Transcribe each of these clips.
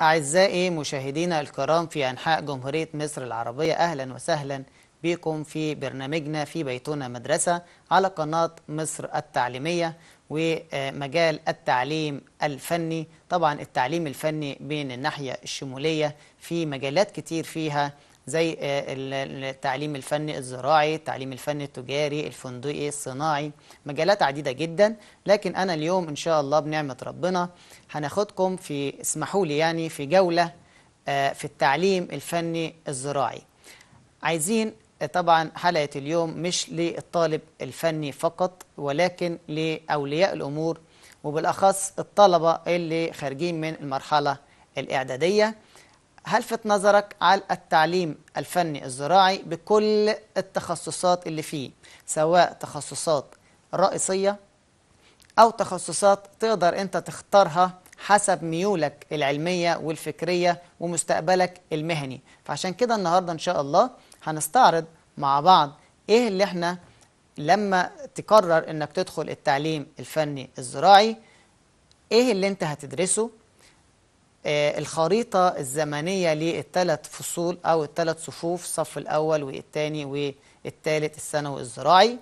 أعزائي مشاهدينا الكرام في أنحاء جمهورية مصر العربية أهلا وسهلا بكم في برنامجنا في بيتنا مدرسة على قناة مصر التعليمية ومجال التعليم الفني طبعا التعليم الفني بين الناحية الشمولية في مجالات كتير فيها زي آه، التعليم الفني الزراعي التعليم الفني التجاري الفندقي الصناعي مجالات عديدة جدا لكن أنا اليوم إن شاء الله بنعمة ربنا هناخدكم في اسمحوا لي يعني في جولة آه، في التعليم الفني الزراعي عايزين آه، طبعا حلقة اليوم مش للطالب الفني فقط ولكن لأولياء الأمور وبالأخص الطلبة اللي خارجين من المرحلة الإعدادية هلفت نظرك على التعليم الفني الزراعي بكل التخصصات اللي فيه سواء تخصصات رئيسية أو تخصصات تقدر أنت تختارها حسب ميولك العلمية والفكرية ومستقبلك المهني فعشان كده النهاردة إن شاء الله هنستعرض مع بعض إيه اللي إحنا لما تقرر إنك تدخل التعليم الفني الزراعي إيه اللي أنت هتدرسه آه، الخريطة الزمنية للثلاث فصول أو الثلاث صفوف الصف الأول والثاني والثالث الثانوي الزراعي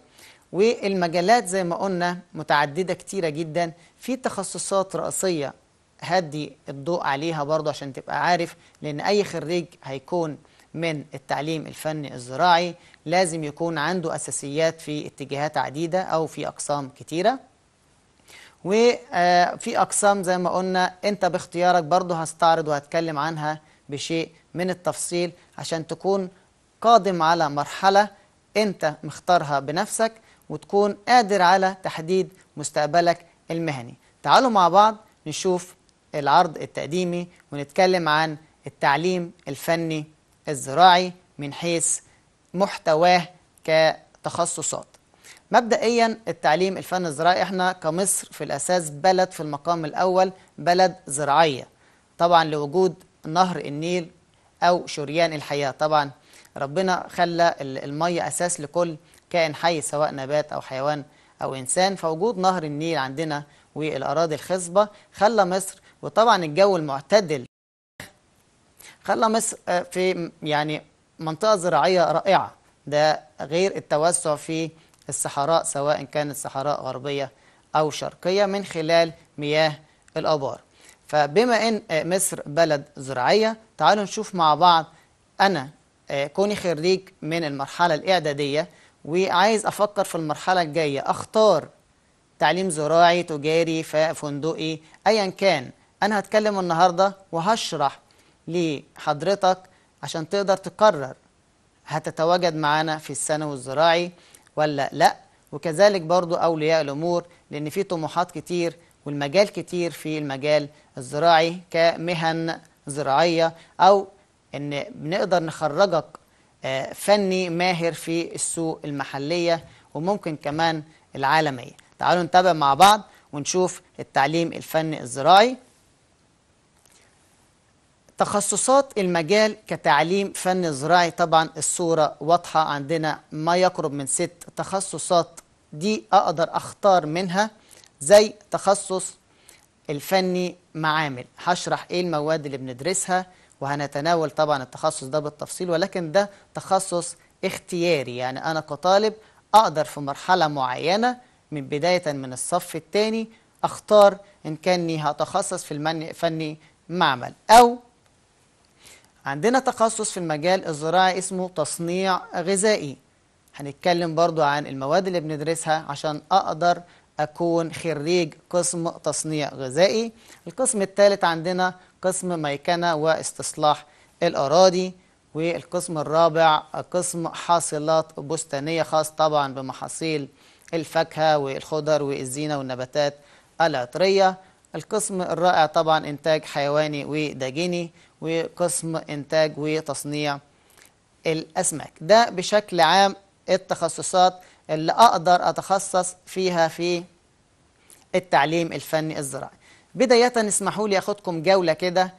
والمجالات زي ما قلنا متعددة كتيرة جدا في تخصصات رئيسية هدي الضوء عليها برضه عشان تبقى عارف لأن أي خريج هيكون من التعليم الفني الزراعي لازم يكون عنده أساسيات في اتجاهات عديدة أو في أقسام كتيرة وفي أقسام زي ما قلنا أنت باختيارك برضه هستعرض وهتكلم عنها بشيء من التفصيل عشان تكون قادم على مرحلة أنت مختارها بنفسك وتكون قادر على تحديد مستقبلك المهني تعالوا مع بعض نشوف العرض التقديمي ونتكلم عن التعليم الفني الزراعي من حيث محتواه كتخصصات مبدئيا التعليم الفن الزراعي احنا كمصر في الأساس بلد في المقام الأول بلد زراعية طبعا لوجود نهر النيل أو شريان الحياة طبعا ربنا خلى المية أساس لكل كائن حي سواء نبات أو حيوان أو إنسان فوجود نهر النيل عندنا والأراضي الخصبة خلى مصر وطبعا الجو المعتدل خلى مصر آه، في يعني منطقة زراعية رائعة ده غير التوسع في الصحراء سواء كانت صحراء غربية أو شرقية من خلال مياه الآبار فبما أن آه، مصر بلد زراعية تعالوا نشوف مع بعض أنا آه، كوني خريج من المرحلة الإعدادية وعايز أفكر في المرحلة الجاية أختار تعليم زراعي تجاري فندقي أيا كان أنا هتكلم النهاردة وهشرح لحضرتك عشان تقدر تقرر هتتواجد معانا في الثانوي الزراعي ولا لا وكذلك برضو أولياء الأمور لأن في طموحات كتير والمجال كتير في المجال الزراعي كمهن زراعية أو أن بنقدر نخرجك آه، فني ماهر في السوق المحلية وممكن كمان العالمية تعالوا نتابع مع بعض ونشوف التعليم الفني الزراعي تخصصات المجال كتعليم فن زراعي طبعا الصورة واضحة عندنا ما يقرب من ست تخصصات دي أقدر أختار منها زي تخصص الفني معامل هشرح إيه المواد اللي بندرسها وهنتناول طبعا التخصص ده بالتفصيل ولكن ده تخصص اختياري يعني أنا كطالب أقدر في مرحلة معينة من بداية من الصف الثاني أختار إن كاني هتخصص في الفني معمل أو عندنا تخصص في المجال الزراعي اسمه تصنيع غذائي هنتكلم برضو عن المواد اللي بندرسها عشان أقدر أكون خريج قسم تصنيع غذائي القسم الثالث عندنا قسم ميكنة واستصلاح الأراضي والقسم الرابع قسم حاصلات بستانية خاص طبعا بمحاصيل الفاكهة والخضر والزينة والنباتات العطرية القسم الرائع طبعا إنتاج حيواني وداجيني وقسم إنتاج وتصنيع الأسماك ده بشكل عام التخصصات اللي أقدر أتخصص فيها في التعليم الفني الزراعي بداية اسمحوا لي أخدكم جولة كده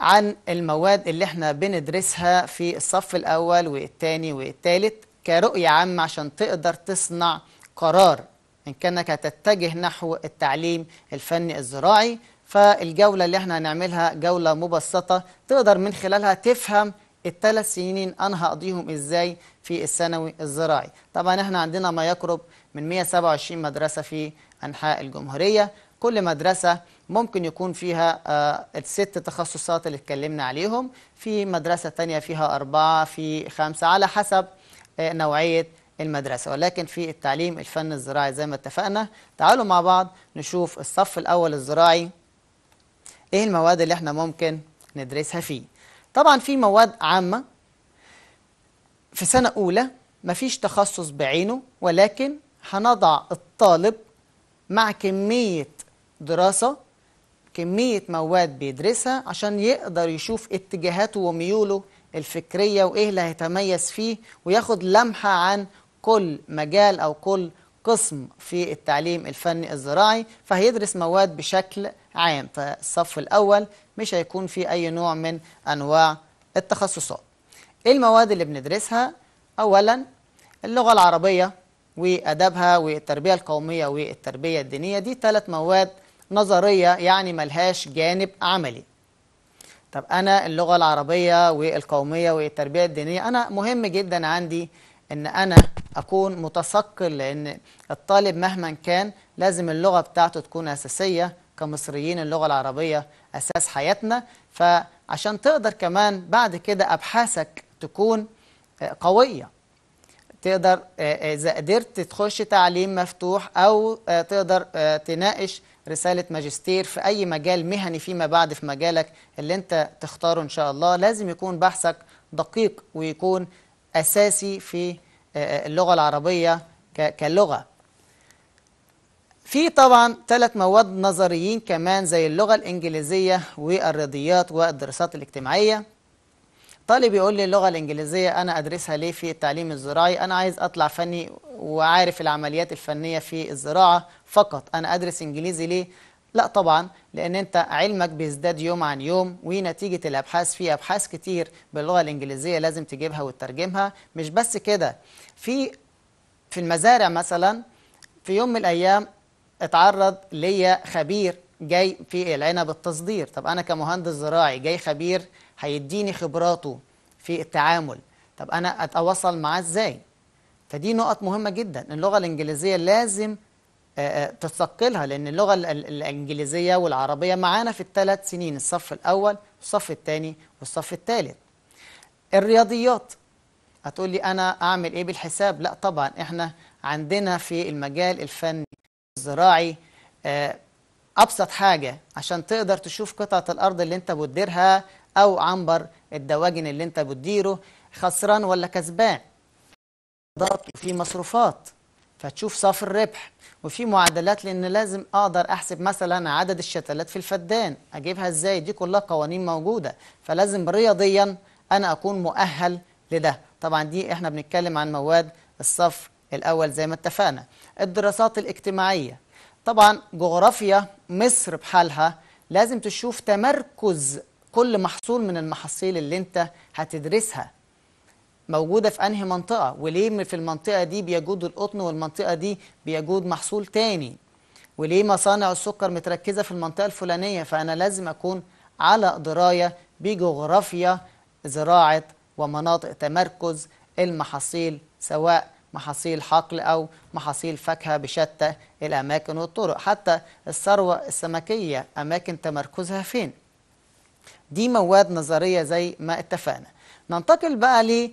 عن المواد اللي احنا بندرسها في الصف الأول والتاني والتالت كرؤية عامة عشان تقدر تصنع قرار إن كانك تتجه نحو التعليم الفني الزراعي فالجولة اللي احنا هنعملها جولة مبسطة تقدر من خلالها تفهم الثلاث سنين أنا هقضيهم إزاي في الثانوي الزراعي طبعا احنا عندنا ما يقرب من 127 مدرسة في أنحاء الجمهورية كل مدرسة ممكن يكون فيها آه الست تخصصات اللي اتكلمنا عليهم في مدرسة تانية فيها أربعة في خمسة على حسب آه نوعية المدرسة ولكن في التعليم الفن الزراعي زي ما اتفقنا تعالوا مع بعض نشوف الصف الأول الزراعي إيه المواد اللي احنا ممكن ندرسها فيه طبعا في مواد عامة في سنة أولى مفيش تخصص بعينه ولكن هنضع الطالب مع كمية دراسة كمية مواد بيدرسها عشان يقدر يشوف اتجاهاته وميوله الفكرية وإيه اللي هيتميز فيه وياخد لمحة عن كل مجال أو كل قسم في التعليم الفني الزراعي فهيدرس مواد بشكل عام فالصف الأول مش هيكون فيه أي نوع من أنواع التخصصات إيه المواد اللي بندرسها أولا اللغة العربية وأدابها والتربية القومية والتربية الدينية دي ثلاث مواد نظرية يعني ملهاش جانب عملي طب أنا اللغة العربية والقومية والتربية الدينية أنا مهم جدا عندي ان انا اكون متثقل لان الطالب مهما كان لازم اللغه بتاعته تكون اساسيه كمصريين اللغه العربيه اساس حياتنا فعشان تقدر كمان بعد كده ابحاثك تكون آه، قويه تقدر آه، آه، اذا قدرت تخش تعليم مفتوح او تقدر تناقش رسالة ماجستير في أي مجال مهني فيما بعد في مجالك اللي أنت تختاره إن شاء الله لازم يكون بحثك دقيق ويكون أساسي في آه، آه، اللغة العربية كلغة في طبعا ثلاث مواد نظريين كمان زي اللغة الإنجليزية والرياضيات والدراسات الاجتماعية طالب يقول لي اللغة الإنجليزية أنا أدرسها ليه في التعليم الزراعي أنا عايز أطلع فني وعارف العمليات الفنية في الزراعة فقط أنا أدرس إنجليزي ليه لا طبعا لأن أنت علمك بيزداد يوم عن يوم ونتيجة الأبحاث في أبحاث كتير باللغة الإنجليزية لازم تجيبها وتترجمها مش بس كده في في المزارع مثلا في يوم من الأيام اتعرض ليا خبير جاي في العنب التصدير طب أنا كمهندس زراعي جاي خبير هيديني خبراته في التعامل طب أنا أتواصل معاه إزاي؟ فدي نقط مهمة جدا اللغة الإنجليزية لازم آه، آه، تثقلها لأن اللغة الإنجليزية والعربية معانا في الثلاث سنين الصف الأول والصف الثاني والصف الثالث الرياضيات هتقول لي أنا أعمل إيه بالحساب؟ لا طبعا إحنا عندنا في المجال الفني الزراعي آه، أبسط حاجة عشان تقدر تشوف قطعة الأرض اللي أنت بتديرها أو عنبر الدواجن اللي أنت بتديره خسران ولا كسبان وفي مصروفات فتشوف صافي الربح وفي معادلات لان لازم اقدر احسب مثلا عدد الشتلات في الفدان اجيبها ازاي دي كلها قوانين موجوده فلازم رياضيا انا اكون مؤهل لده طبعا دي احنا بنتكلم عن مواد الصف الاول زي ما اتفقنا الدراسات الاجتماعيه طبعا جغرافيا مصر بحالها لازم تشوف تمركز كل محصول من المحاصيل اللي انت هتدرسها موجودة في أنهي منطقة وليه في المنطقة دي بيجود القطن والمنطقة دي بيجود محصول تاني وليه مصانع السكر متركزة في المنطقة الفلانية فأنا لازم أكون على دراية بجغرافيا زراعة ومناطق تمركز المحاصيل سواء محاصيل حقل أو محاصيل فاكهة بشتى الأماكن والطرق حتى الثروة السمكية أماكن تمركزها فين دي مواد نظرية زي ما اتفقنا ننتقل بقى ليه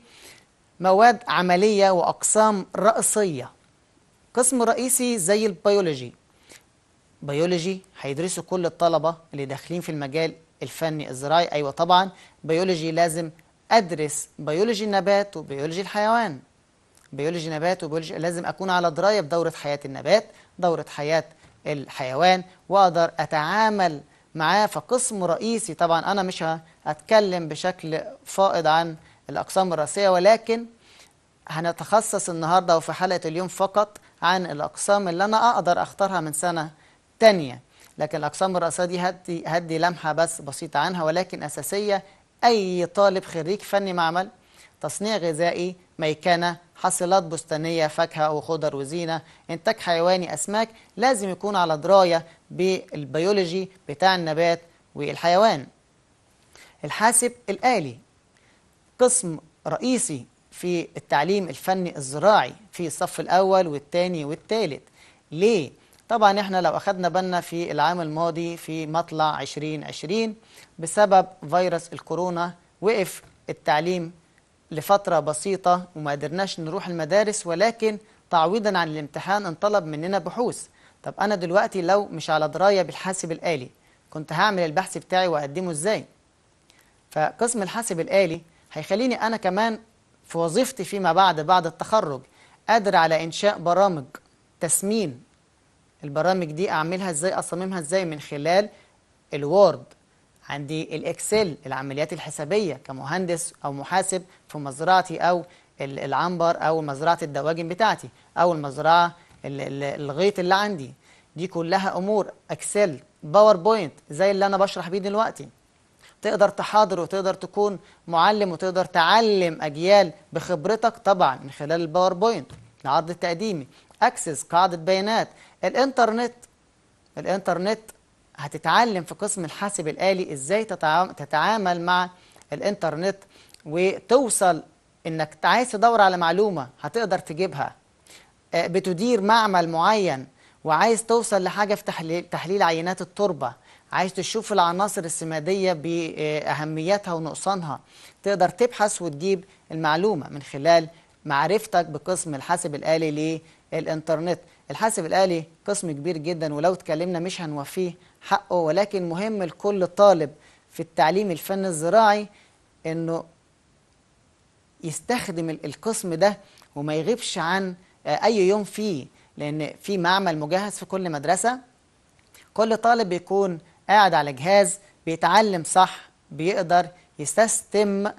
مواد عملية وأقسام رأسية قسم رئيسي زي البيولوجي بيولوجي هيدرسوا كل الطلبة اللي داخلين في المجال الفني الزراعي أيوة طبعا بيولوجي لازم أدرس بيولوجي النبات وبيولوجي الحيوان بيولوجي نبات وبيولوجي لازم أكون على دراية بدورة حياة النبات دورة حياة الحيوان وأقدر أتعامل معاه فقسم رئيسي طبعا أنا مش هتكلم بشكل فائض عن الأقسام الرئيسية ولكن هنتخصص النهاردة وفي حلقة اليوم فقط عن الأقسام اللي أنا أقدر أختارها من سنة تانية لكن الأقسام الرئيسية دي هدي, هدي لمحة بس بسيطة عنها ولكن أساسية أي طالب خريج فني معمل تصنيع غذائي ميكنة حصيلات بستانية فاكهة وخضر وزينة إنتاج حيواني أسماك لازم يكون على دراية بالبيولوجي بتاع النبات والحيوان الحاسب الآلي قسم رئيسي في التعليم الفني الزراعي في الصف الأول والثاني والثالث ليه؟ طبعا احنا لو اخذنا بالنا في العام الماضي في مطلع 2020 بسبب فيروس الكورونا وقف التعليم لفترة بسيطة وما قدرناش نروح المدارس ولكن تعويضا عن الامتحان انطلب مننا بحوث طب أنا دلوقتي لو مش على دراية بالحاسب الآلي كنت هعمل البحث بتاعي وأقدمه إزاي؟ فقسم الحاسب الآلي هيخليني أنا كمان في وظيفتي فيما بعد بعد التخرج قادر على إنشاء برامج تسمين البرامج دي أعملها إزاي أصممها إزاي من خلال الوورد عندي الإكسل العمليات الحسابية كمهندس أو محاسب في مزرعتي أو العنبر أو مزرعة الدواجن بتاعتي أو المزرعة الغيط اللي عندي دي كلها أمور إكسل باوربوينت زي اللي أنا بشرح بيه دلوقتي تقدر تحاضر وتقدر تكون معلم وتقدر تعلم أجيال بخبرتك طبعا من خلال الباوربوينت العرض التقديمي أكسس قاعدة بيانات الإنترنت الإنترنت هتتعلم في قسم الحاسب الآلي إزاي تتعامل مع الإنترنت وتوصل إنك عايز تدور على معلومة هتقدر تجيبها آه، بتدير معمل معين وعايز توصل لحاجة في تحليل, تحليل عينات التربة عايز تشوف العناصر السمادية بأهميتها ونقصانها تقدر تبحث وتجيب المعلومة من خلال معرفتك بقسم الحاسب الآلي للإنترنت الحاسب الآلي قسم كبير جدا ولو اتكلمنا مش هنوفيه حقه ولكن مهم لكل طالب في التعليم الفن الزراعي أنه يستخدم القسم ده وما يغيبش عن آه، أي يوم فيه لأن في معمل مجهز في كل مدرسة كل طالب بيكون قاعد على جهاز بيتعلم صح بيقدر يستستم آه،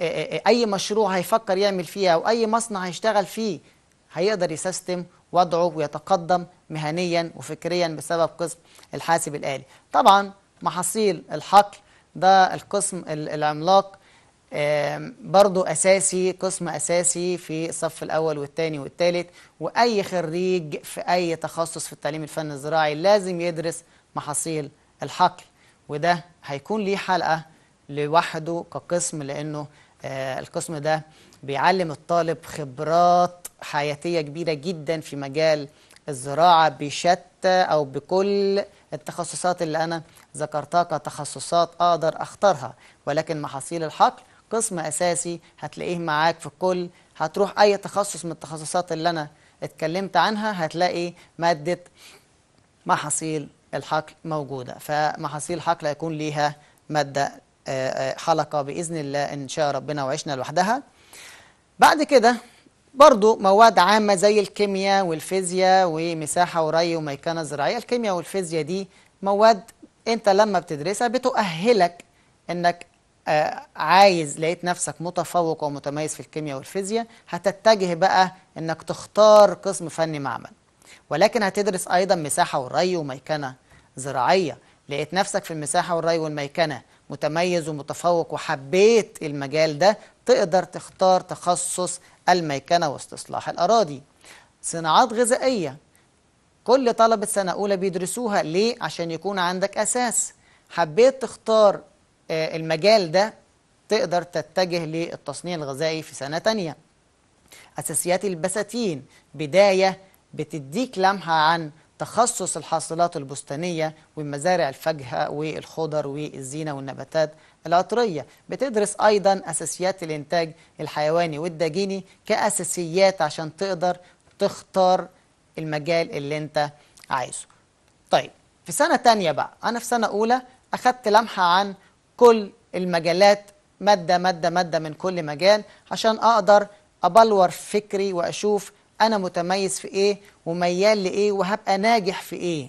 آه، آه، اي مشروع هيفكر يعمل فيه او اي مصنع هيشتغل فيه هيقدر يستستم وضعه ويتقدم مهنيا وفكريا بسبب قسم الحاسب الآلي طبعا محاصيل الحقل ده القسم العملاق برضو أساسي قسم أساسي في الصف الأول والثاني والثالث وأي خريج في أي تخصص في التعليم الفني الزراعي لازم يدرس محاصيل الحقل وده هيكون ليه حلقة لوحده كقسم لأنه آه، القسم ده بيعلم الطالب خبرات حياتية كبيرة جدا في مجال الزراعة بشتى أو بكل التخصصات اللي أنا ذكرتها كتخصصات أقدر أختارها ولكن محاصيل الحقل قسم أساسي هتلاقيه معاك في كل هتروح أي تخصص من التخصصات اللي أنا اتكلمت عنها هتلاقي مادة محاصيل الحقل موجودة فمحاصيل حقل هيكون ليها مادة آه، آه، حلقة بإذن الله إن شاء ربنا وعشنا لوحدها بعد كده برضو مواد عامة زي الكيمياء والفيزياء ومساحة وري وميكانة زراعية الكيمياء والفيزياء دي مواد انت لما بتدرسها بتؤهلك انك آه، عايز لقيت نفسك متفوق ومتميز في الكيمياء والفيزياء هتتجه بقى انك تختار قسم فني معمل ولكن هتدرس أيضا مساحة والري وميكنة زراعية لقيت نفسك في المساحة والري والميكنة متميز ومتفوق وحبيت المجال ده تقدر تختار تخصص الميكنة واستصلاح الأراضي صناعات غذائية كل طلبة سنة أولى بيدرسوها ليه؟ عشان يكون عندك أساس حبيت تختار آه، المجال ده تقدر تتجه للتصنيع الغذائي في سنة تانية أساسيات البساتين بداية بتديك لمحة عن تخصص الحاصلات البستانية ومزارع الفاكهة والخضر والزينة والنباتات العطرية بتدرس أيضا أساسيات الإنتاج الحيواني والدجيني كأساسيات عشان تقدر تختار المجال اللي أنت عايزه طيب في سنة تانية بقى أنا في سنة أولى أخدت لمحة عن كل المجالات مادة مادة مادة من كل مجال عشان أقدر أبلور فكري وأشوف أنا متميز في إيه وميال لإيه وهبقى ناجح في إيه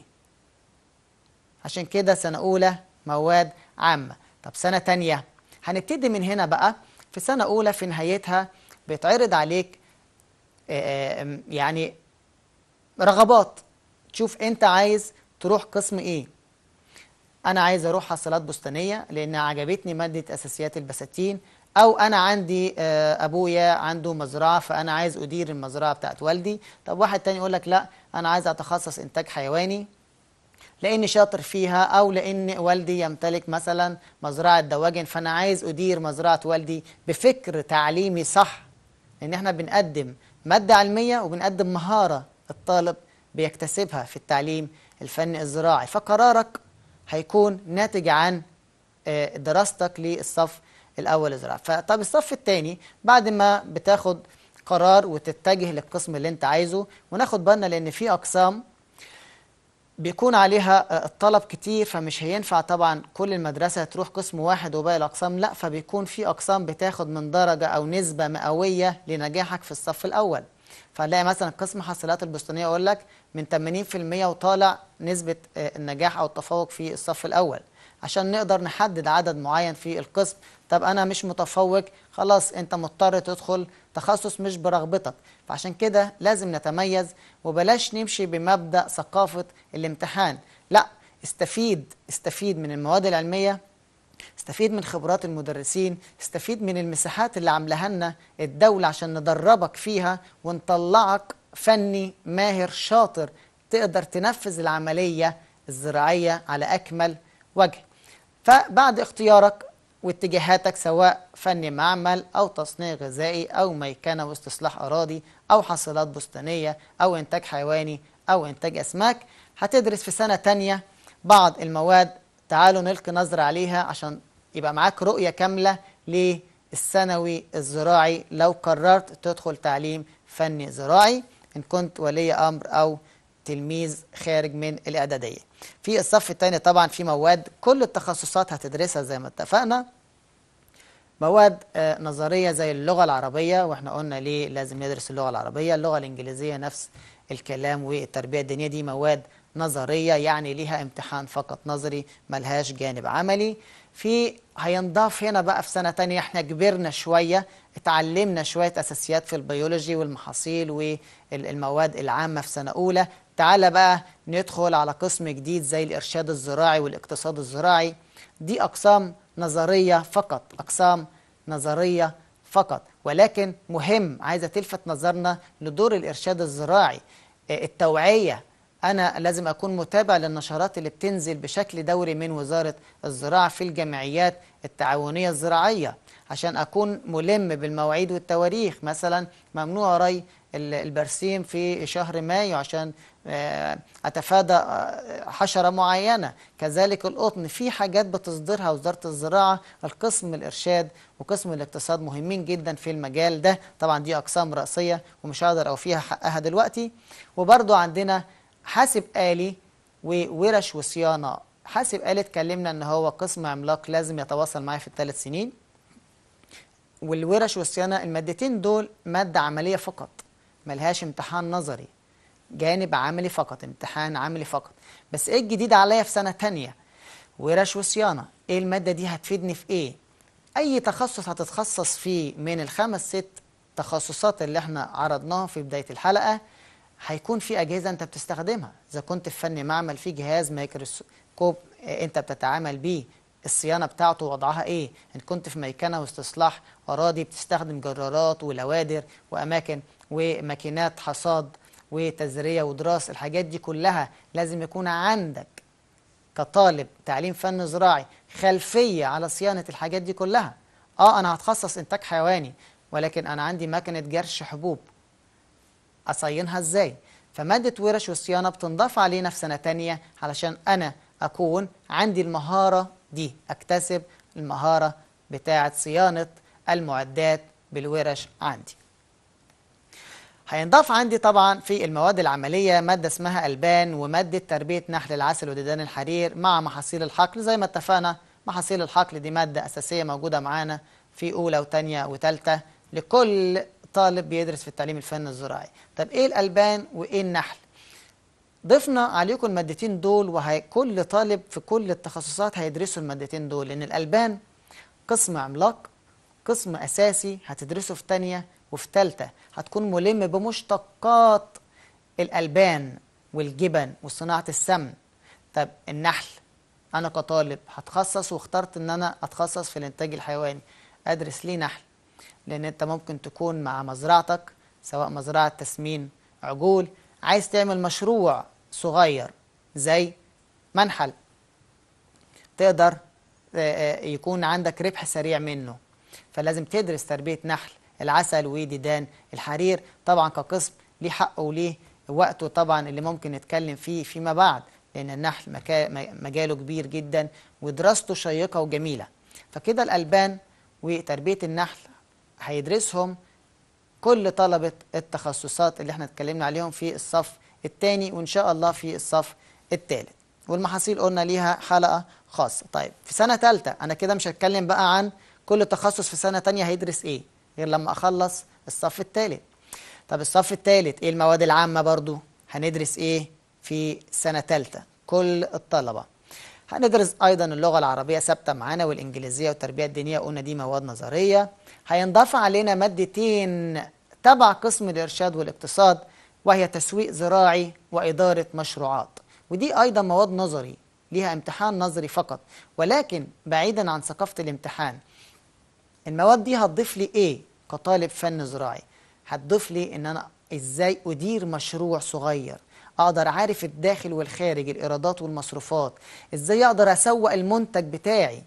عشان كده سنة أولى مواد عامة طب سنة تانية هنبتدي من هنا بقى في سنة أولى في نهايتها بيتعرض عليك آه، آه، يعني رغبات تشوف أنت عايز تروح قسم إيه أنا عايز أروح حصلات بستانية لأن عجبتني مادة أساسيات البساتين او انا عندي آه، ابويا عنده مزرعه فانا عايز ادير المزرعه بتاعت والدي طب واحد تاني يقول لك لا انا عايز اتخصص انتاج حيواني لاني شاطر فيها او لان والدي يمتلك مثلا مزرعه دواجن فانا عايز ادير مزرعه والدي بفكر تعليمي صح لان احنا بنقدم ماده علميه وبنقدم مهاره الطالب بيكتسبها في التعليم الفني الزراعي فقرارك هيكون ناتج عن آه، دراستك للصف الاول الزراعه فطب الصف الثاني بعد ما بتاخد قرار وتتجه للقسم اللي انت عايزه وناخد بالنا لان في اقسام بيكون عليها آه، الطلب كتير فمش هينفع طبعا كل المدرسة تروح قسم واحد وباقي الأقسام لا فبيكون في أقسام بتاخد من درجة أو نسبة مئوية لنجاحك في الصف الأول فنلاقي مثلا قسم حاصلات البستانية يقول لك من 80% وطالع نسبة آه، النجاح أو التفوق في الصف الأول عشان نقدر نحدد عدد معين في القسم طب انا مش متفوق خلاص انت مضطر تدخل تخصص مش برغبتك فعشان كده لازم نتميز وبلاش نمشي بمبدا ثقافه الامتحان لا استفيد استفيد من المواد العلميه استفيد من خبرات المدرسين استفيد من المساحات اللي عاملاها لنا الدولة عشان ندربك فيها ونطلعك فني ماهر شاطر تقدر تنفذ العملية الزراعية على أكمل وجه فبعد اختيارك واتجاهاتك سواء فني معمل أو تصنيع غذائي أو ميكنة واستصلاح أراضي أو حاصلات بستانية أو إنتاج حيواني أو إنتاج أسماك هتدرس في سنة تانية بعض المواد تعالوا نلقي نظرة عليها عشان يبقى معاك رؤية كاملة للثانوي الزراعي لو قررت تدخل تعليم فني زراعي إن كنت ولي أمر أو تلميذ خارج من الاعداديه في الصف الثاني طبعا في مواد كل التخصصات هتدرسها زي ما اتفقنا مواد آه، نظريه زي اللغه العربيه واحنا قلنا ليه لازم ندرس اللغه العربيه اللغه الانجليزيه نفس الكلام والتربيه الدينيه دي مواد نظريه يعني ليها امتحان فقط نظري ملهاش جانب عملي في هينضاف هنا بقى في سنه تانية احنا كبرنا شويه اتعلمنا شويه اساسيات في البيولوجي والمحاصيل والمواد العامه في سنه اولى تعال بقى ندخل على قسم جديد زي الإرشاد الزراعي والاقتصاد الزراعي دي أقسام نظرية فقط أقسام نظرية فقط ولكن مهم عايزة تلفت نظرنا لدور الإرشاد الزراعي آه، التوعية أنا لازم أكون متابع للنشرات اللي بتنزل بشكل دوري من وزارة الزراعة في الجمعيات التعاونية الزراعية عشان أكون ملم بالمواعيد والتواريخ مثلا ممنوع ري البرسيم في شهر مايو عشان آه، أتفادى آه، حشرة معينة كذلك القطن في حاجات بتصدرها وزارة الزراعة القسم الإرشاد وقسم الاقتصاد مهمين جدا في المجال ده طبعا دي أقسام رأسية ومش هقدر أو فيها حقها دلوقتي وبرضو عندنا حاسب آلي وورش وصيانة حاسب آلي اتكلمنا أن هو قسم عملاق لازم يتواصل معي في الثلاث سنين والورش والصيانة المادتين دول مادة عملية فقط ملهاش امتحان نظري جانب عملي فقط امتحان عملي فقط بس ايه الجديد عليا في سنة تانية ورش وصيانة ايه المادة دي هتفيدني في ايه اي تخصص هتتخصص فيه من الخمس ست تخصصات اللي احنا عرضناها في بداية الحلقة هيكون في أجهزة أنت بتستخدمها إذا كنت في فني معمل في جهاز مايكروسكوب آه، أنت بتتعامل بيه الصيانة بتاعته وضعها إيه إن كنت في ميكنة واستصلاح أراضي بتستخدم جرارات ولوادر وأماكن وماكينات حصاد وتزرية ودراسة الحاجات دي كلها لازم يكون عندك كطالب تعليم فن زراعي خلفية على صيانة الحاجات دي كلها اه انا هتخصص انتاج حيواني ولكن انا عندي مكنة جرش حبوب اصينها ازاي فمادة ورش والصيانة بتنضاف علينا في سنة تانية علشان انا اكون عندي المهارة دي اكتسب المهارة بتاعة صيانة المعدات بالورش عندي هينضاف عندي طبعا في المواد العملية مادة اسمها ألبان ومادة تربية نحل العسل وديدان الحرير مع محاصيل الحقل زي ما اتفقنا محاصيل الحقل دي مادة أساسية موجودة معانا في أولى وتانية وتالتة لكل طالب بيدرس في التعليم الفني الزراعي طب إيه الألبان وإيه النحل؟ ضفنا عليكم المادتين دول وكل طالب في كل التخصصات هيدرسوا المادتين دول لأن الألبان قسم عملاق قسم أساسي هتدرسه في تانية وفي ثالثة هتكون ملم بمشتقات الألبان والجبن وصناعة السمن طب النحل أنا كطالب هتخصص واخترت إن أنا أتخصص في الإنتاج الحيواني أدرس ليه نحل لأن أنت ممكن تكون مع مزرعتك سواء مزرعة تسمين عجول عايز تعمل مشروع صغير زي منحل تقدر آه، آه، يكون عندك ربح سريع منه فلازم تدرس تربية نحل العسل وديدان الحرير طبعا كقسم ليه حقه وليه وقته طبعا اللي ممكن نتكلم فيه فيما بعد لأن النحل مجاله كبير جدا ودراسته شيقة وجميلة فكده الألبان وتربية النحل هيدرسهم كل طلبة التخصصات اللي احنا اتكلمنا عليهم في الصف الثاني وإن شاء الله في الصف الثالث والمحاصيل قلنا ليها حلقة خاصة طيب في سنة ثالثة أنا كده مش هتكلم بقى عن كل تخصص في سنة تانية هيدرس إيه غير لما اخلص الصف الثالث طب الصف الثالث ايه المواد العامه برضو هندرس ايه في سنه ثالثه كل الطلبه هندرس ايضا اللغه العربيه ثابته معانا والانجليزيه والتربيه الدينيه قلنا دي مواد نظريه هينضاف علينا مادتين تبع قسم الارشاد والاقتصاد وهي تسويق زراعي واداره مشروعات ودي ايضا مواد نظري ليها امتحان نظري فقط ولكن بعيدا عن ثقافه الامتحان المواد دي هتضيف لي ايه كطالب فن زراعي هتضيف لي ان انا ازاي ادير مشروع صغير اقدر عارف الداخل والخارج الايرادات والمصروفات ازاي اقدر اسوق المنتج بتاعي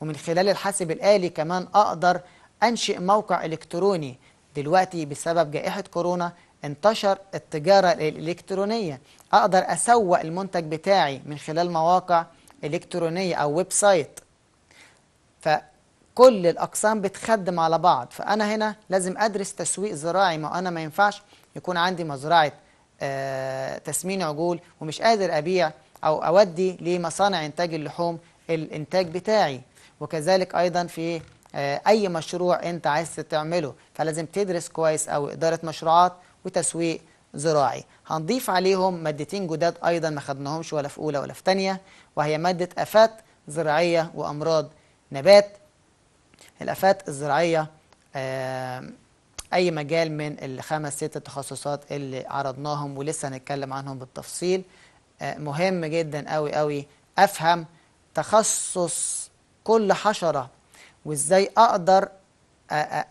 ومن خلال الحاسب الالي كمان اقدر انشئ موقع الكتروني دلوقتي بسبب جائحه كورونا انتشر التجاره الالكترونيه اقدر اسوق المنتج بتاعي من خلال مواقع الكترونيه او ويب سايت كل الأقسام بتخدم على بعض فأنا هنا لازم أدرس تسويق زراعي ما أنا ما ينفعش يكون عندي مزرعة آه، تسمين عجول ومش قادر أبيع أو أودي لمصانع إنتاج اللحوم الإنتاج بتاعي وكذلك أيضا في آه، أي مشروع أنت عايز تعمله فلازم تدرس كويس أو إدارة مشروعات وتسويق زراعي هنضيف عليهم مادتين جداد أيضا ما خدناهمش ولا في أولى ولا في تانية وهي مادة آفات زراعية وأمراض نبات الآفات الزراعية آه، أي مجال من الخمس ست تخصصات اللي عرضناهم ولسه هنتكلم عنهم بالتفصيل آه، مهم جدا قوي قوي أفهم تخصص كل حشرة وإزاي أقدر آه،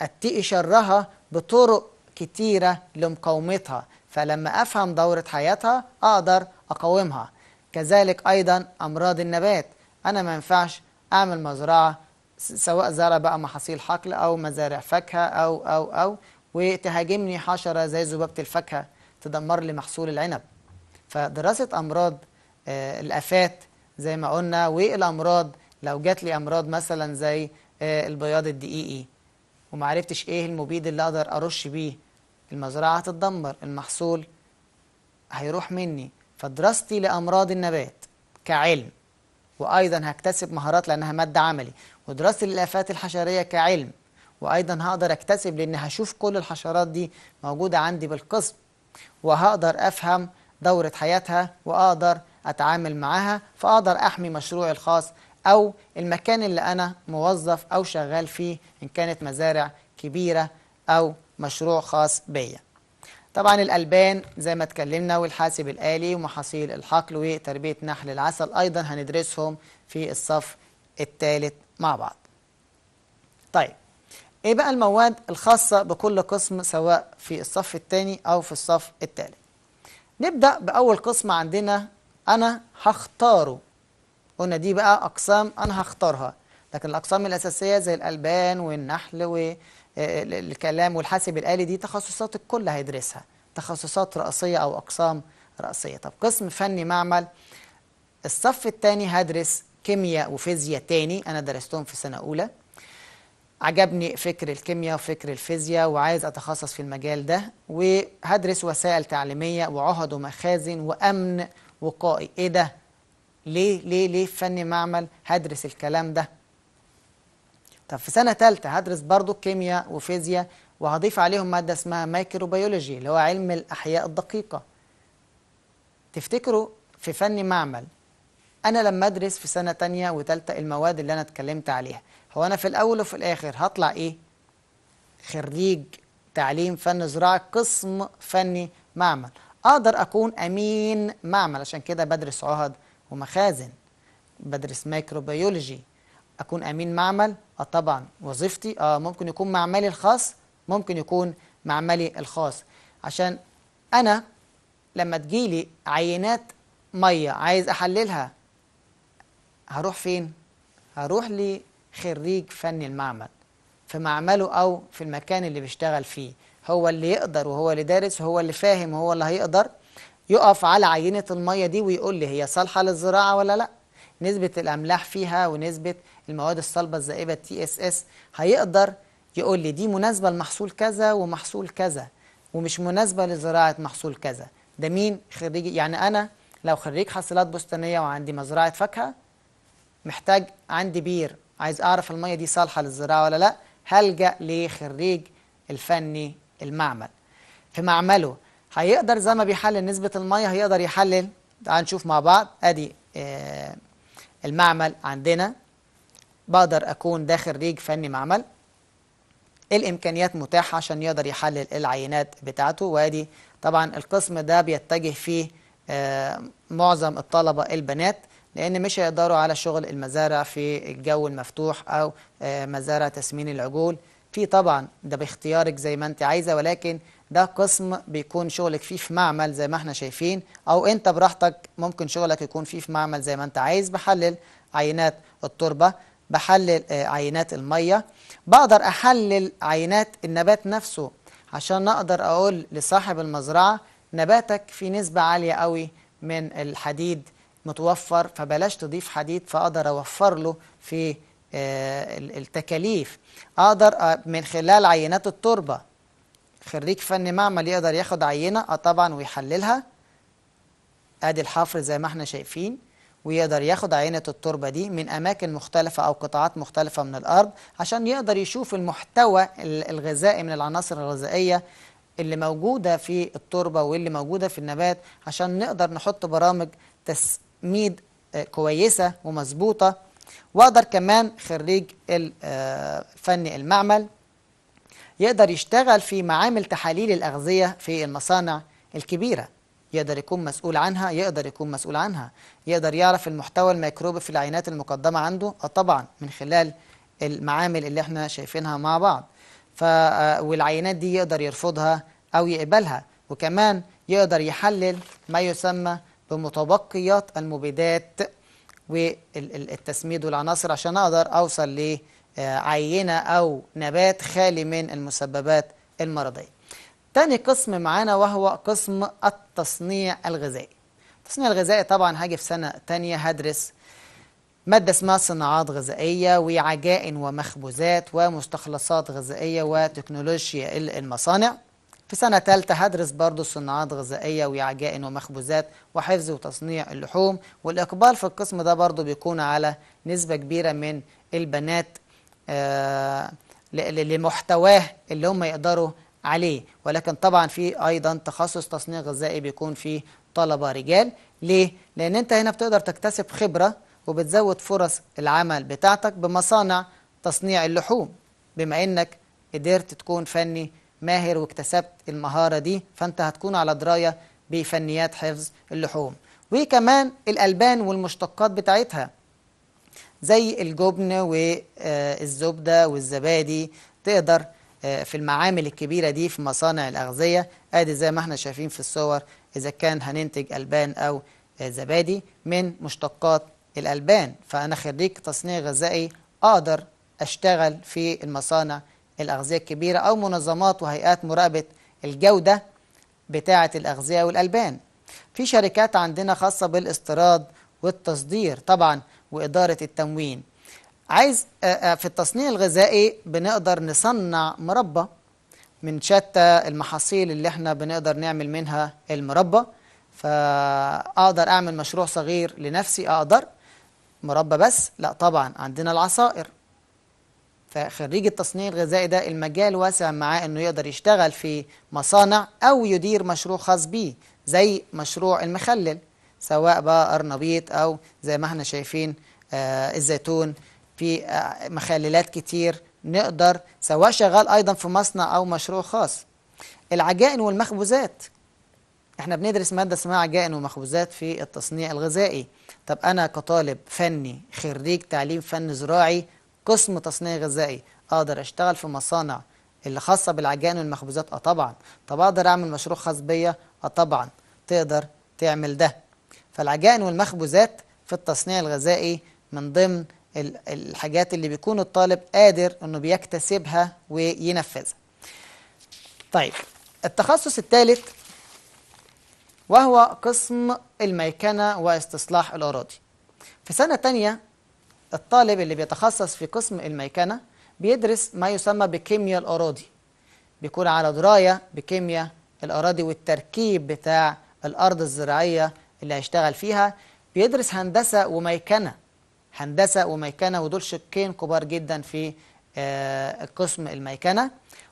أتقي شرها بطرق كتيرة لمقاومتها فلما أفهم دورة حياتها أقدر أقاومها كذلك أيضا أمراض النبات أنا ما ينفعش أعمل مزرعة سواء زرع بقى محاصيل حقل أو مزارع فاكهة أو أو أو وتهاجمني حشرة زي ذبابة الفاكهة تدمر لي محصول العنب فدراسة أمراض آه، الآفات زي ما قلنا والأمراض لو جات لي أمراض مثلا زي آه، البياض الدقيقي ومعرفتش إيه المبيد اللي أقدر أرش بيه المزرعة هتتدمر المحصول هيروح مني فدراستي لأمراض النبات كعلم وأيضا هكتسب مهارات لأنها مادة عملي ودراسة الآفات الحشرية كعلم وأيضا هقدر أكتسب لأن هشوف كل الحشرات دي موجودة عندي بالقسم وهقدر أفهم دورة حياتها وأقدر أتعامل معاها فأقدر أحمي مشروعي الخاص أو المكان اللي أنا موظف أو شغال فيه إن كانت مزارع كبيرة أو مشروع خاص بيا طبعا الألبان زي ما اتكلمنا والحاسب الآلي ومحاصيل الحقل وتربية نحل العسل أيضا هندرسهم في الصف الثالث مع بعض طيب ايه بقى المواد الخاصة بكل قسم سواء في الصف الثاني او في الصف الثالث نبدأ بأول قسم عندنا أنا هختاره قلنا دي بقى أقسام أنا هختارها لكن الأقسام الأساسية زي الألبان والنحل والكلام آه، والحاسب الآلي دي تخصصات الكل هيدرسها تخصصات رأسية أو أقسام رأسية طب قسم فني معمل الصف الثاني هدرس كيمياء وفيزياء تاني أنا درستهم في سنة أولى عجبني فكر الكيمياء وفكر الفيزياء وعايز أتخصص في المجال ده وهدرس وسائل تعليمية وعهد ومخازن وأمن وقائي إيه ده؟ ليه ليه ليه فني معمل هدرس الكلام ده؟ طب في سنة ثالثه هدرس برضو كيمياء وفيزياء وهضيف عليهم مادة اسمها مايكروبيولوجي اللي هو علم الأحياء الدقيقة تفتكروا في فني معمل أنا لما أدرس في سنة تانية وتالتة المواد اللي أنا اتكلمت عليها هو أنا في الأول وفي الآخر هطلع إيه؟ خريج تعليم فن زراعة قسم فني معمل أقدر أكون أمين معمل عشان كده بدرس عهد ومخازن بدرس مايكروبيولوجي أكون أمين معمل؟ أه طبعا وظيفتي أه ممكن يكون معملي الخاص ممكن يكون معملي الخاص عشان أنا لما تجيلي عينات مية عايز أحللها هروح فين؟ هروح لخريج فن المعمل في معمله أو في المكان اللي بيشتغل فيه هو اللي يقدر وهو اللي دارس وهو اللي فاهم وهو اللي هيقدر يقف على عينة المية دي ويقول لي هي صالحة للزراعة ولا لأ نسبة الأملاح فيها ونسبة المواد الصلبة الزائبة تي اس اس هيقدر يقول لي دي مناسبة لمحصول كذا ومحصول كذا ومش مناسبة لزراعة محصول كذا ده مين خريج يعني أنا لو خريج حاصلات بستانية وعندي مزرعة فاكهة محتاج عندي بير عايز أعرف المية دي صالحة للزراعة ولا لأ هلجأ لخريج الفني المعمل في معمله هيقدر زي ما بيحلل نسبة المية هيقدر يحلل تعال نشوف مع بعض أدي آه المعمل عندنا بقدر أكون ده خريج فني معمل الإمكانيات متاحة عشان يقدر يحلل العينات بتاعته وأدي طبعا القسم ده بيتجه فيه آه معظم الطلبة البنات لأن مش هيقدروا على شغل المزارع في الجو المفتوح أو آه، مزارع تسمين العجول في طبعا ده باختيارك زي ما أنت عايزة ولكن ده قسم بيكون شغلك فيه في معمل زي ما احنا شايفين أو أنت براحتك ممكن شغلك يكون فيه في معمل زي ما أنت عايز بحلل عينات التربة بحلل آه، عينات المية بقدر أحلل عينات النبات نفسه عشان أقدر أقول لصاحب المزرعة نباتك في نسبة عالية قوي من الحديد متوفر فبلاش تضيف حديد فأقدر أوفر له في آه، التكاليف أقدر آه، من خلال عينات التربة خريج فن معمل يقدر ياخد عينة آه، طبعا ويحللها ادي الحفر زي ما احنا شايفين ويقدر ياخد عينة التربة دي من أماكن مختلفة أو قطاعات مختلفة من الأرض عشان يقدر يشوف المحتوى الغذائي من العناصر الغذائية اللي موجودة في التربة واللي موجودة في النبات عشان نقدر نحط برامج ميد آه، كويسة ومظبوطة واقدر كمان خريج آه، فني المعمل يقدر يشتغل في معامل تحاليل الأغذية في المصانع الكبيرة يقدر يكون مسؤول عنها يقدر يكون مسؤول عنها يقدر يعرف المحتوى الميكروبي في العينات المقدمة عنده آه، طبعا من خلال المعامل اللي احنا شايفينها مع بعض ف والعينات دي يقدر يرفضها أو يقبلها وكمان يقدر يحلل ما يسمى بمتبقيات المبيدات والتسميد والعناصر عشان أقدر أوصل لعينة أو نبات خالي من المسببات المرضية تاني قسم معانا وهو قسم التصنيع الغذائي التصنيع الغذائي طبعا هاجي في سنة تانية هدرس مادة اسمها صناعات غذائية وعجائن ومخبوزات ومستخلصات غذائية وتكنولوجيا المصانع في سنة تالتة هدرس برضو صناعات غذائية وعجائن ومخبوزات وحفظ وتصنيع اللحوم والإقبال في القسم ده برضو بيكون على نسبة كبيرة من البنات آه لمحتواه اللي هم يقدروا عليه ولكن طبعا في أيضا تخصص تصنيع غذائي بيكون فيه طلبة رجال ليه؟ لأن أنت هنا بتقدر تكتسب خبرة وبتزود فرص العمل بتاعتك بمصانع تصنيع اللحوم بما أنك قدرت تكون فني ماهر واكتسبت المهارة دي فأنت هتكون على دراية بفنيات حفظ اللحوم وكمان الألبان والمشتقات بتاعتها زي الجبن والزبدة آه، والزبادي تقدر آه، في المعامل الكبيرة دي في مصانع الأغذية أدي زي ما احنا شايفين في الصور إذا كان هننتج ألبان أو آه، زبادي من مشتقات الألبان فأنا خريج تصنيع غذائي أقدر أشتغل في المصانع الأغذية الكبيرة أو منظمات وهيئات مراقبة الجودة بتاعة الأغذية والألبان في شركات عندنا خاصة بالاستيراد والتصدير طبعا وإدارة التموين عايز آه، آه، في التصنيع الغذائي بنقدر نصنع مربى من شتى المحاصيل اللي احنا بنقدر نعمل منها المربى فأقدر أعمل مشروع صغير لنفسي أقدر مربى بس لا طبعا عندنا العصائر فخريج التصنيع الغذائي ده المجال واسع معاه انه يقدر يشتغل في مصانع او يدير مشروع خاص بيه زي مشروع المخلل سواء بقى ارنبيط او زي ما احنا شايفين آه الزيتون في آه مخللات كتير نقدر سواء شغال ايضا في مصنع او مشروع خاص العجائن والمخبوزات احنا بندرس مادة اسمها عجائن ومخبوزات في التصنيع الغذائي طب انا كطالب فني خريج تعليم فن زراعي قسم تصنيع غذائي اقدر اشتغل في مصانع اللي خاصه بالعجائن والمخبوزات اه طبعا طب اقدر اعمل مشروع خاص بيا اه طبعا تقدر تعمل ده فالعجائن والمخبوزات في التصنيع الغذائي من ضمن الحاجات اللي بيكون الطالب قادر انه بيكتسبها وينفذها طيب التخصص الثالث وهو قسم الميكنة واستصلاح الأراضي في سنة ثانيه الطالب اللي بيتخصص في قسم الميكنة بيدرس ما يسمى بكيمياء الأراضي بيكون على دراية بكيمياء الأراضي والتركيب بتاع الأرض الزراعية اللي هيشتغل فيها بيدرس هندسة وميكنة هندسة وميكنة ودول شقين كبار جدا في آه، قسم الميكنة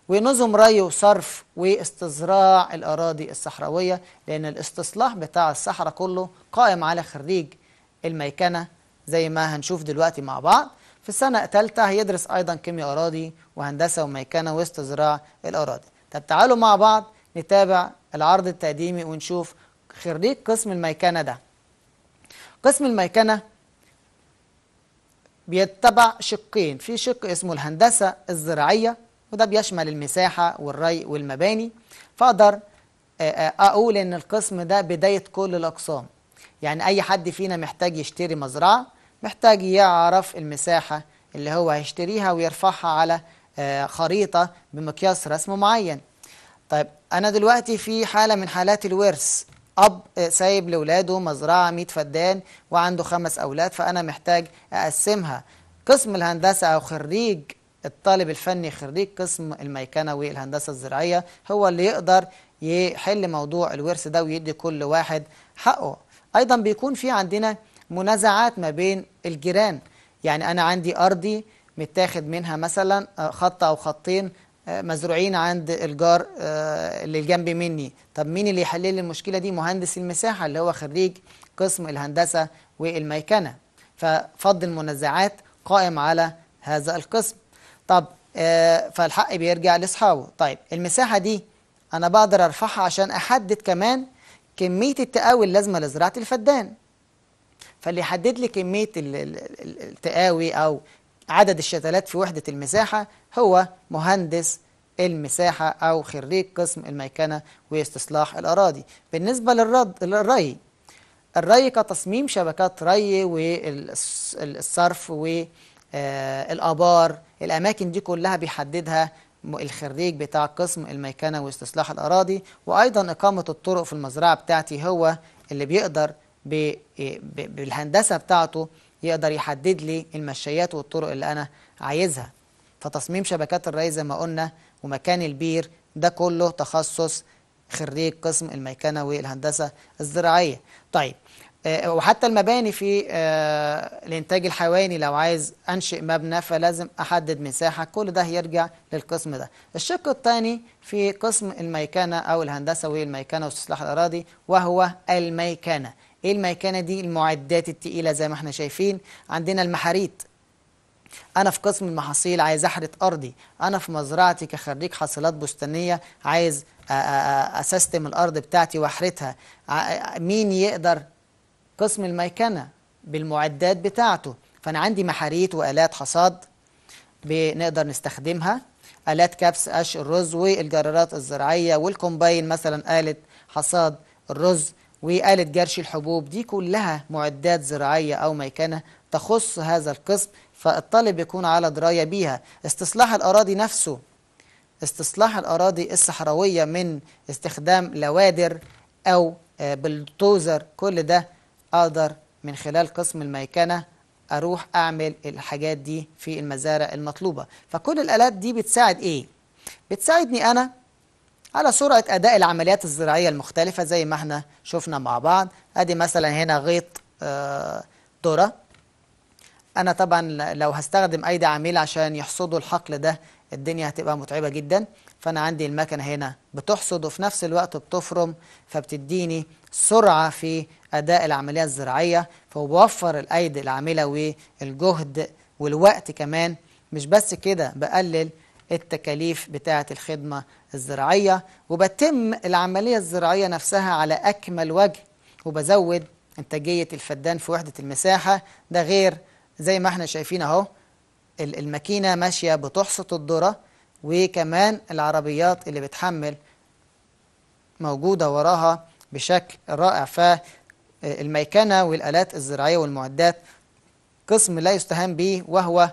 ونظم ري وصرف واستزراع الأراضي الصحراوية لأن الاستصلاح بتاع الصحراء كله قائم على خريج الميكنة زي ما هنشوف دلوقتي مع بعض في السنة الثالثة هيدرس أيضا كيمياء أراضي وهندسة وميكنة واستزراع الأراضي طب تعالوا مع بعض نتابع العرض التقديمي ونشوف خريج قسم الميكانة ده قسم الميكانة بيتبع شقين في شق اسمه الهندسة الزراعية وده بيشمل المساحة والري والمباني فأقدر أقول إن القسم ده بداية كل الأقسام يعني أي حد فينا محتاج يشتري مزرعة محتاج يعرف المساحة اللي هو هيشتريها ويرفعها على آه، خريطة بمقياس رسم معين طيب أنا دلوقتي في حالة من حالات الورث أب آه، سايب لأولاده مزرعة 100 فدان وعنده خمس أولاد فأنا محتاج أقسمها قسم الهندسة أو خريج الطالب الفني خريج قسم الميكنة والهندسة الزراعية هو اللي يقدر يحل موضوع الورث ده ويدي كل واحد حقه أيضا بيكون في عندنا منازعات ما بين الجيران يعني أنا عندي أرضي متاخد منها مثلا آه، خط أو خطين آه، مزروعين عند الجار آه، اللي جنبي مني طب مين اللي يحل لي المشكلة دي مهندس المساحة اللي هو خريج قسم الهندسة والميكنة ففض المنازعات قائم على هذا القسم طب فالحق بيرجع لاصحابه طيب المساحة دي أنا بقدر أرفعها عشان أحدد كمان كمية التقاوي اللازمة لزراعة الفدان فاللي يحدد لي كمية التقاوي أو عدد الشتلات في وحدة المساحة هو مهندس المساحة أو خريج قسم الميكنة واستصلاح الأراضي بالنسبة للرد للري الري كتصميم شبكات ري والصرف والآبار آه، الأماكن دي كلها بيحددها الخريج بتاع قسم الميكنة واستصلاح الأراضي وأيضا إقامة الطرق في المزرعة بتاعتي هو اللي بيقدر بالهندسة بتاعته يقدر يحدد لي المشيات والطرق اللي أنا عايزها فتصميم شبكات الري زي ما قلنا ومكان البير ده كله تخصص خريج قسم الميكنة والهندسة الزراعية طيب آه، وحتى المباني في آه، الانتاج الحيواني لو عايز انشئ مبنى فلازم احدد مساحه كل ده هيرجع للقسم ده الشق الثاني في قسم الميكنه او الهندسه والميكنه واستصلاح الاراضي وهو الميكنه ايه الميكنه دي المعدات التقيله زي ما احنا شايفين عندنا المحاريت انا في قسم المحاصيل عايز احرث ارضي انا في مزرعتي كخريج حاصلات بستانيه عايز اسستم الارض بتاعتي واحرثها مين يقدر قسم الميكنه بالمعدات بتاعته فانا عندي محاريت والات حصاد بنقدر نستخدمها الات كبس قش الرز والجرارات الزراعيه والكومباين مثلا اله حصاد الرز وآلة جرش الحبوب دي كلها معدات زراعية أو ميكنة تخص هذا القسم فالطالب يكون على دراية بيها استصلاح الأراضي نفسه استصلاح الأراضي الصحراوية من استخدام لوادر أو آه، بالتوزر كل ده أقدر من خلال قسم الميكنة أروح أعمل الحاجات دي في المزارع المطلوبة فكل الآلات دي بتساعد إيه؟ بتساعدني أنا على سرعة أداء العمليات الزراعية المختلفة زي ما احنا شفنا مع بعض أدي مثلا هنا غيط آه، ذرة أنا طبعا لو هستخدم أيدي عميل عشان يحصدوا الحقل ده الدنيا هتبقى متعبة جدا فأنا عندي المكنة هنا بتحصد وفي نفس الوقت بتفرم فبتديني سرعة في أداء العملية الزراعية فبوفر الأيدي العاملة والجهد والوقت كمان مش بس كده بقلل التكاليف بتاعة الخدمة الزراعية وبتم العملية الزراعية نفسها على أكمل وجه وبزود إنتاجية الفدان في وحدة المساحة ده غير زي ما احنا شايفين أهو الماكينة ماشية بتحصد الذرة وكمان العربيات اللي بتحمل موجودة وراها بشكل رائع فالميكنة والآلات الزراعية والمعدات قسم لا يستهان به وهو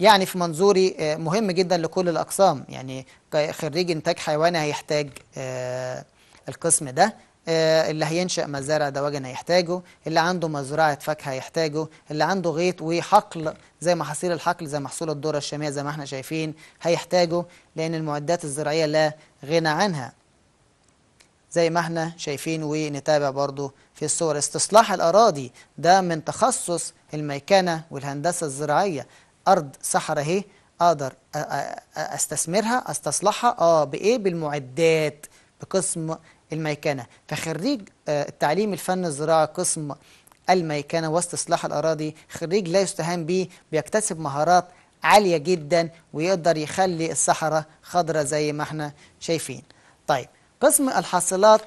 يعني في منظوري آه، مهم جدا لكل الأقسام يعني خريج إنتاج حيواني هيحتاج آه، القسم ده آه، اللي هينشأ مزارع دواجن هيحتاجه اللي عنده مزرعة فاكهة هيحتاجه اللي عنده غيط وحقل زي محاصيل الحقل زي محصول الذرة الشامية زي ما احنا شايفين هيحتاجه لأن المعدات الزراعية لا غنى عنها زي ما احنا شايفين ونتابع برضو في الصور استصلاح الأراضي ده من تخصص الميكنة والهندسة الزراعية أرض صحراء أهي أقدر أستثمرها أستصلحها أه بإيه؟ بالمعدات بقسم الميكنة فخريج آه، التعليم الفن الزراعة قسم الميكنة واستصلاح الأراضي خريج لا يستهان به بيكتسب مهارات عالية جدا ويقدر يخلي الصحراء خضراء زي ما احنا شايفين طيب قسم الحاصلات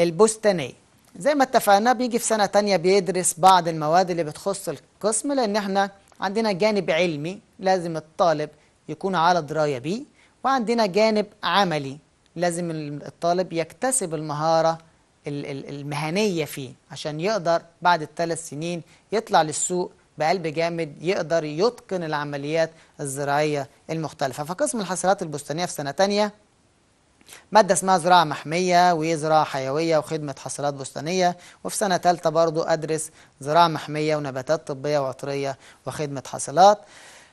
البستانية زي ما اتفقنا بيجي في سنة تانية بيدرس بعض المواد اللي بتخص القسم لأن احنا عندنا جانب علمي لازم الطالب يكون على دراية بيه وعندنا جانب عملي لازم الطالب يكتسب المهارة المهنية فيه عشان يقدر بعد الثلاث سنين يطلع للسوق بقلب جامد يقدر يتقن العمليات الزراعية المختلفة فقسم الحصلات البستانية في سنة تانية مادة اسمها زراعة محمية وزراعة حيوية وخدمة حصيلات بستانية وفي سنة تالتة برضو أدرس زراعة محمية ونباتات طبية وعطرية وخدمة حصيلات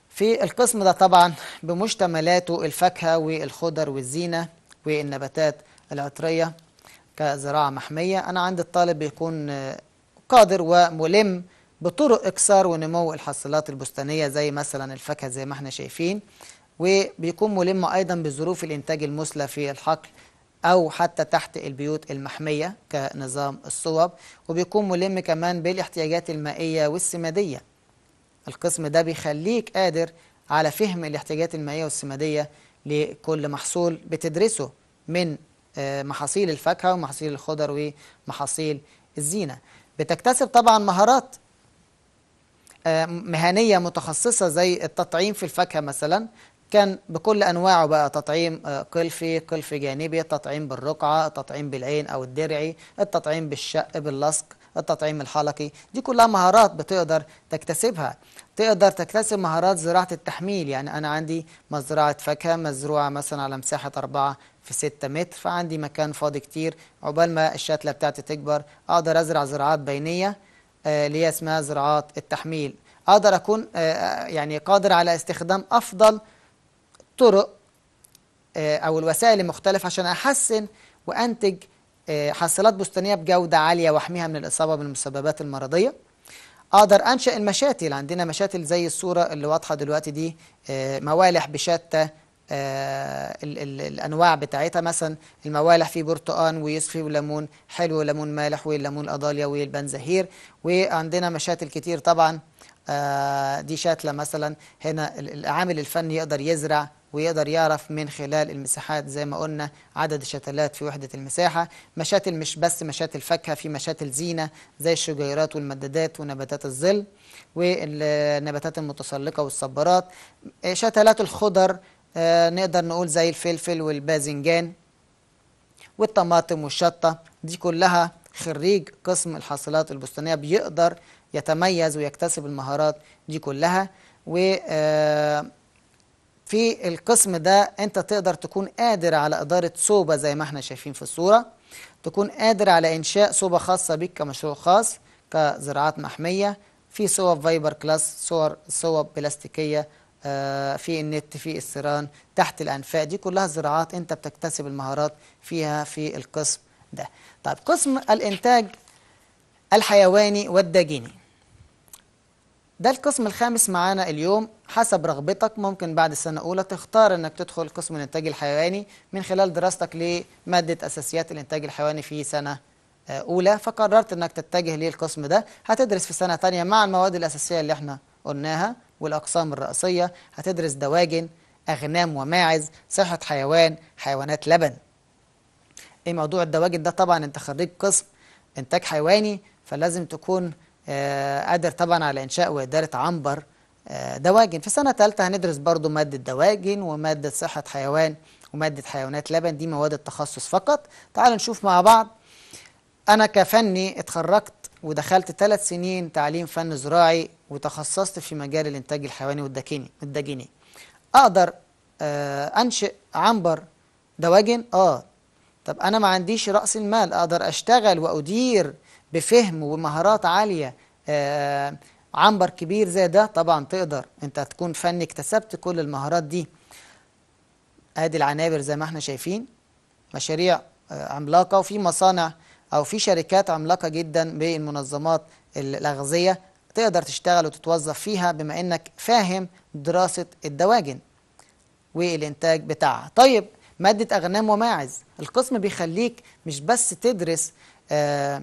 في القسم ده طبعا بمشتملاته الفاكهة والخضر والزينة والنباتات العطرية كزراعة محمية أنا عند الطالب بيكون قادر وملم بطرق إكسار ونمو الحصيلات البستانية زي مثلا الفاكهة زي ما احنا شايفين وبيكون ملم أيضا بظروف الإنتاج المثلى في الحقل أو حتى تحت البيوت المحمية كنظام الصوب وبيكون ملم كمان بالاحتياجات المائية والسمادية القسم ده بيخليك قادر على فهم الاحتياجات المائية والسمادية لكل محصول بتدرسه من آه، محاصيل الفاكهة ومحاصيل الخضر ومحاصيل الزينة بتكتسب طبعا مهارات آه، مهنية متخصصة زي التطعيم في الفاكهة مثلا كان بكل أنواعه بقى تطعيم آه، قلفي قلفي جانبي التطعيم بالرقعة التطعيم بالعين أو الدرعي التطعيم بالشق باللصق التطعيم الحلقي دي كلها مهارات بتقدر تكتسبها تقدر تكتسب مهارات زراعة التحميل يعني أنا عندي مزرعة فاكهة مزروعة مثلا على مساحة 4 في 6 متر فعندي مكان فاضي كتير عقبال ما الشتلة بتاعتي تكبر أقدر أزرع زراعات بينية آه، اللي هي اسمها زراعات التحميل أقدر أكون آه، يعني قادر على استخدام أفضل الطرق آه، أو الوسائل المختلفة عشان أحسن وأنتج آه، حاصلات بستانية بجودة عالية وأحميها من الإصابة بالمسببات المرضية أقدر أنشأ المشاتل عندنا مشاتل زي الصورة اللي واضحة دلوقتي دي آه، موالح بشتى الانواع بتاعتها مثلا الموالح في برتقان ويصفي وليمون حلو وليمون مالح والليمون اضاليا والبنزهير وعندنا مشاتل كتير طبعا آه، دي شاتلة مثلا هنا العامل الفني يقدر يزرع ويقدر يعرف من خلال المساحات زي ما قلنا عدد الشتلات في وحدة المساحة مشاتل مش بس مشاتل فاكهة في مشاتل زينة زي الشجيرات والمدادات ونباتات الظل والنباتات المتسلقة والصبارات آه، شتلات الخضر آه، نقدر نقول زي الفلفل والباذنجان والطماطم والشطة دي كلها خريج قسم الحاصلات البستانية بيقدر يتميز ويكتسب المهارات دي كلها و آه، في القسم ده انت تقدر تكون قادر على إدارة صوبة زي ما احنا شايفين في الصورة تكون قادر على إنشاء صوبة خاصة بك كمشروع خاص كزراعات محمية في صوب فايبر كلاس صور صوب بلاستيكية آه، في النت في السيران تحت الأنفاق دي كلها زراعات أنت بتكتسب المهارات فيها في القسم ده طيب قسم الإنتاج الحيواني والداجيني ده القسم الخامس معانا اليوم حسب رغبتك ممكن بعد السنة أولى تختار أنك تدخل قسم الإنتاج الحيواني من خلال دراستك لمادة أساسيات الإنتاج الحيواني في سنة آه، أولى فقررت أنك تتجه للقسم ده هتدرس في سنة تانية مع المواد الأساسية اللي احنا قلناها والأقسام الرئيسية هتدرس دواجن أغنام وماعز صحة حيوان حيوانات لبن ايه موضوع الدواجن ده طبعا انت خريج قسم انتاج حيواني فلازم تكون آه، قادر طبعا على إنشاء وإدارة عنبر آه، دواجن في سنة ثالثة هندرس برضو مادة دواجن ومادة صحة حيوان ومادة حيوانات لبن دي مواد التخصص فقط تعالوا نشوف مع بعض أنا كفني اتخرجت ودخلت ثلاث سنين تعليم فن زراعي وتخصصت في مجال الإنتاج الحيواني والدكيني الدجيني أقدر آه، أنشئ عنبر دواجن آه طب أنا ما عنديش رأس المال أقدر أشتغل وأدير بفهم ومهارات عالية آه، عنبر كبير زي ده طبعا تقدر انت تكون فني اكتسبت كل المهارات دي ادي العنابر زي ما احنا شايفين مشاريع آه، عملاقة وفي مصانع او في شركات عملاقة جدا بالمنظمات الاغذية تقدر تشتغل وتتوظف فيها بما انك فاهم دراسة الدواجن والانتاج بتاعها طيب مادة اغنام وماعز القسم بيخليك مش بس تدرس آه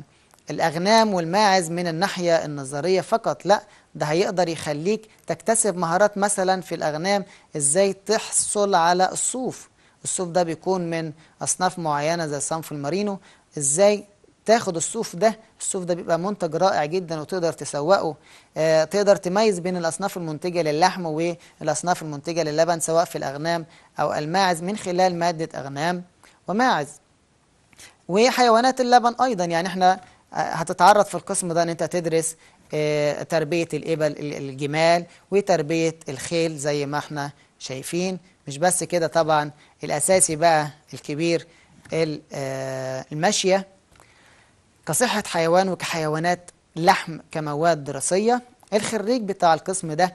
الأغنام والماعز من الناحية النظرية فقط لا ده هيقدر يخليك تكتسب مهارات مثلا في الأغنام إزاي تحصل على الصوف الصوف ده بيكون من أصناف معينة زي صنف المارينو إزاي تاخد الصوف ده الصوف ده بيبقى منتج رائع جدا وتقدر تسوقه آه تقدر تميز بين الأصناف المنتجة للحم والأصناف المنتجة للبن سواء في الأغنام أو الماعز من خلال مادة أغنام وماعز وحيوانات اللبن أيضا يعني احنا هتتعرض في القسم ده ان انت تدرس آه، تربية الإبل الجمال وتربية الخيل زي ما احنا شايفين مش بس كده طبعا الأساسي بقى الكبير آه، الماشية كصحة حيوان وكحيوانات لحم كمواد دراسية الخريج بتاع القسم ده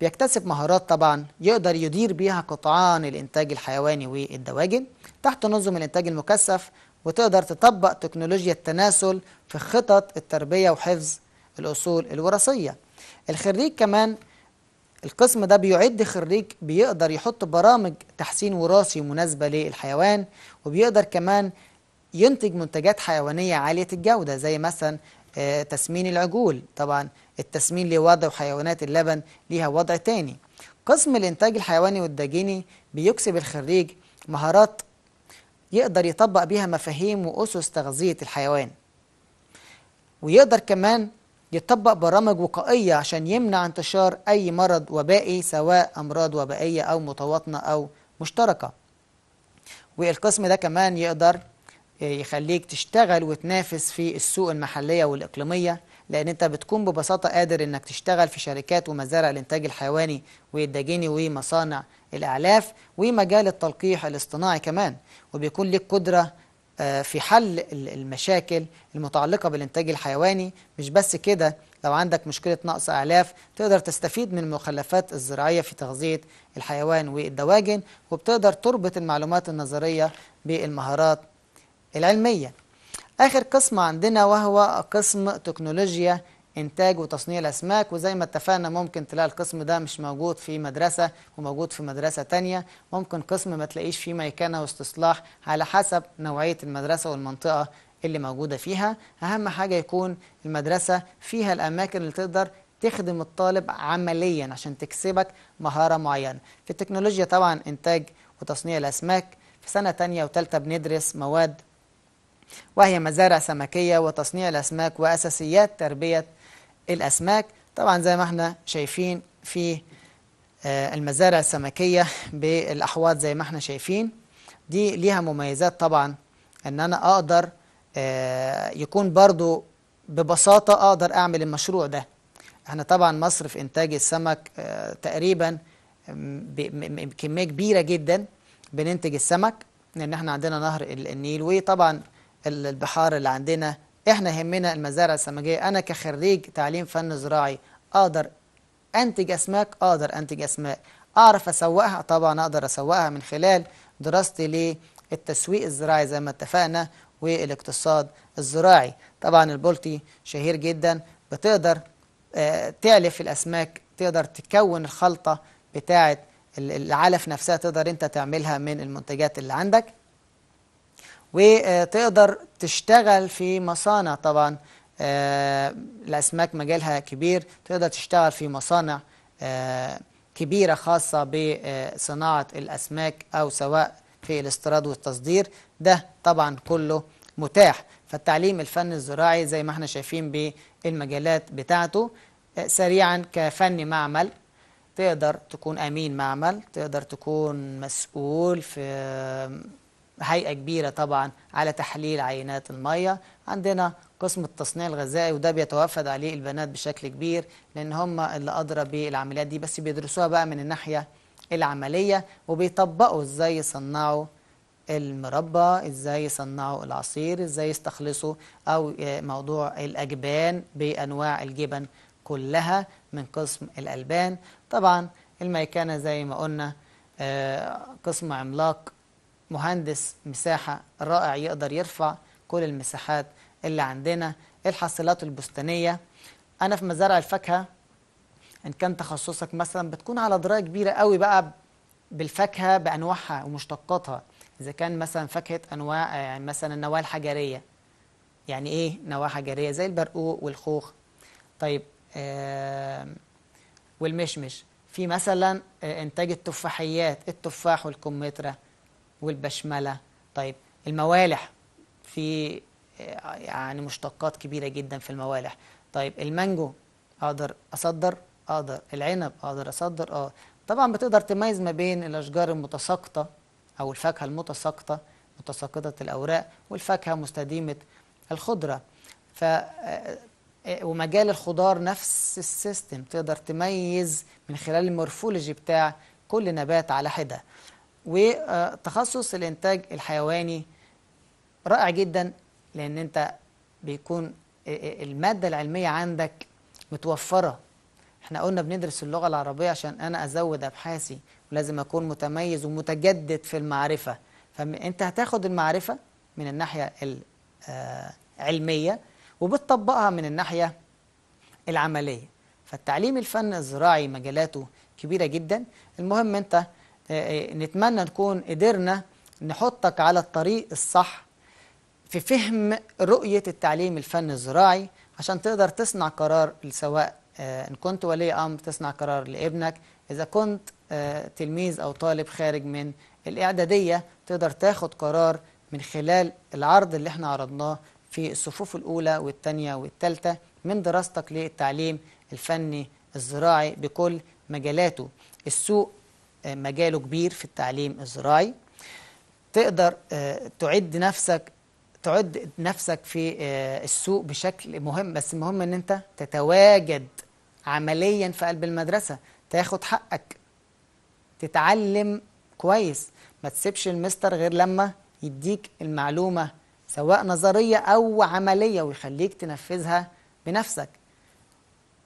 بيكتسب مهارات طبعا يقدر يدير بيها قطعان الإنتاج الحيواني والدواجن تحت نظم الإنتاج المكثف وتقدر تطبق تكنولوجيا التناسل في خطط التربية وحفظ الأصول الوراثية الخريج كمان القسم ده بيعد خريج بيقدر يحط برامج تحسين وراثي مناسبة للحيوان وبيقدر كمان ينتج منتجات حيوانية عالية الجودة زي مثلا آه، تسمين العجول طبعا التسمين لوضع حيوانات اللبن ليها وضع تاني قسم الإنتاج الحيواني والدجيني بيكسب الخريج مهارات يقدر يطبق بيها مفاهيم وأسس تغذية الحيوان ويقدر كمان يطبق برامج وقائية عشان يمنع انتشار أي مرض وبائي سواء أمراض وبائية أو متواطنة أو مشتركة والقسم ده كمان يقدر يخليك تشتغل وتنافس في السوق المحلية والإقليمية لأن أنت بتكون ببساطة قادر أنك تشتغل في شركات ومزارع الإنتاج الحيواني والدجيني ومصانع الأعلاف ومجال التلقيح الاصطناعي كمان وبيكون لك قدرة آه، في حل المشاكل المتعلقة بالإنتاج الحيواني مش بس كده لو عندك مشكلة نقص أعلاف تقدر تستفيد من المخلفات الزراعية في تغذية الحيوان والدواجن وبتقدر تربط المعلومات النظرية بالمهارات العلمية آخر قسم عندنا وهو قسم تكنولوجيا إنتاج وتصنيع الأسماك وزي ما اتفقنا ممكن تلاقي القسم ده مش موجود في مدرسة وموجود في مدرسة تانية ممكن قسم ما تلاقيش فيه ميكانة واستصلاح على حسب نوعية المدرسة والمنطقة اللي موجودة فيها أهم حاجة يكون المدرسة فيها الأماكن اللي تقدر تخدم الطالب عمليا عشان تكسبك مهارة معينة في التكنولوجيا طبعا إنتاج وتصنيع الأسماك في سنة تانية وتالتة بندرس مواد وهي مزارع سمكية وتصنيع الأسماك وأساسيات تربية الأسماك طبعا زي ما احنا شايفين في آه، المزارع السمكية بالأحواض زي ما احنا شايفين دي ليها مميزات طبعا ان انا اقدر آه، يكون برضو ببساطة اقدر اعمل المشروع ده احنا طبعا مصر في انتاج السمك آه، تقريبا بكمية كبيرة جدا بننتج السمك لان احنا عندنا نهر النيل وطبعا البحار اللي عندنا احنا همنا المزارع السمكية انا كخريج تعليم فن زراعي اقدر انتج اسماك اقدر انتج اسماك اعرف اسوقها طبعا اقدر اسوقها من خلال دراستي للتسويق الزراعي زي ما اتفقنا والاقتصاد الزراعي طبعا البولتي شهير جدا بتقدر آه، تعلف الاسماك تقدر تكون الخلطة بتاعة العلف نفسها تقدر انت تعملها من المنتجات اللي عندك وتقدر تشتغل في مصانع طبعا الأسماك آه، مجالها كبير تقدر تشتغل في مصانع آه، كبيرة خاصة بصناعة الأسماك أو سواء في الاستيراد والتصدير ده طبعا كله متاح فالتعليم الفن الزراعي زي ما احنا شايفين بالمجالات بتاعته آه، سريعا كفن معمل تقدر تكون أمين معمل تقدر تكون مسؤول في هيئة كبيرة طبعا على تحليل عينات المية عندنا قسم التصنيع الغذائي وده بيتوافد عليه البنات بشكل كبير لأن هم اللي أدرى بالعمليات دي بس بيدرسوها بقى من الناحية العملية وبيطبقوا إزاي يصنعوا المربى إزاي يصنعوا العصير إزاي يستخلصوا أو موضوع الأجبان بأنواع الجبن كلها من قسم الألبان طبعا الميكانة زي ما قلنا آه، قسم عملاق مهندس مساحة رائع يقدر يرفع كل المساحات اللي عندنا الحاصلات البستانية أنا في مزارع الفاكهة إن كان تخصصك مثلا بتكون على دراية كبيرة قوي بقى بالفاكهة بأنواعها ومشتقاتها إذا كان مثلا فاكهة أنواع يعني مثلا النواة الحجرية يعني إيه نواة حجرية زي البرقوق والخوخ طيب آه والمشمش في مثلا آه، إنتاج التفاحيات التفاح والكمثرى والبشمله طيب الموالح في يعني مشتقات كبيره جدا في الموالح طيب المانجو اقدر اصدر اقدر العنب اقدر اصدر اه طبعا بتقدر تميز ما بين الاشجار المتساقطه او الفاكهه المتساقطه متساقطه الاوراق والفاكهه مستديمه الخضره ف آه، آه، ومجال الخضار نفس السيستم تقدر تميز من خلال المورفولوجي بتاع كل نبات على حده وتخصص الإنتاج الحيواني رائع جدا لأن أنت بيكون المادة العلمية عندك متوفرة احنا قلنا بندرس اللغة العربية عشان أنا أزود أبحاثي ولازم أكون متميز ومتجدد في المعرفة فأنت هتاخد المعرفة من الناحية العلمية وبتطبقها من الناحية العملية فالتعليم الفن الزراعي مجالاته كبيرة جدا المهم أنت نتمنى نكون قدرنا نحطك على الطريق الصح في فهم رؤية التعليم الفن الزراعي عشان تقدر تصنع قرار سواء آه، إن كنت ولي أمر تصنع قرار لابنك إذا كنت آه، تلميذ أو طالب خارج من الإعدادية تقدر تاخد قرار من خلال العرض اللي احنا عرضناه في الصفوف الأولى والثانية والثالثة من دراستك للتعليم الفني الزراعي بكل مجالاته السوق مجاله كبير في التعليم الزراعي تقدر آه، تعد نفسك تعد نفسك في آه، السوق بشكل مهم بس المهم ان انت تتواجد عمليا في قلب المدرسة تاخد حقك تتعلم كويس ما تسيبش المستر غير لما يديك المعلومة سواء نظرية أو عملية ويخليك تنفذها بنفسك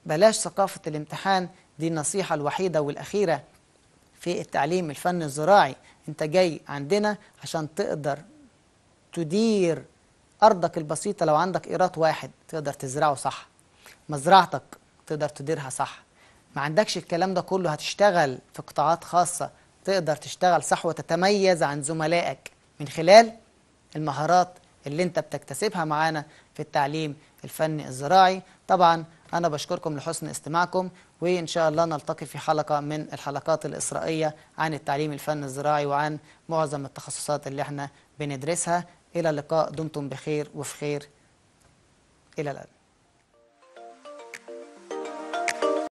بلاش ثقافة الامتحان دي النصيحة الوحيدة والأخيرة في التعليم الفن الزراعي انت جاي عندنا عشان تقدر تدير أرضك البسيطة لو عندك إيراط واحد تقدر تزرعه صح مزرعتك تقدر تديرها صح ما عندكش الكلام ده كله هتشتغل في قطاعات خاصة تقدر تشتغل صح وتتميز عن زملائك من خلال المهارات اللي انت بتكتسبها معانا في التعليم الفني الزراعي طبعا أنا بشكركم لحسن استماعكم وإن شاء الله نلتقي في حلقة من الحلقات الإسرائية عن التعليم الفن الزراعي وعن معظم التخصصات اللي احنا بندرسها إلى اللقاء دمتم بخير وفي خير إلى الآن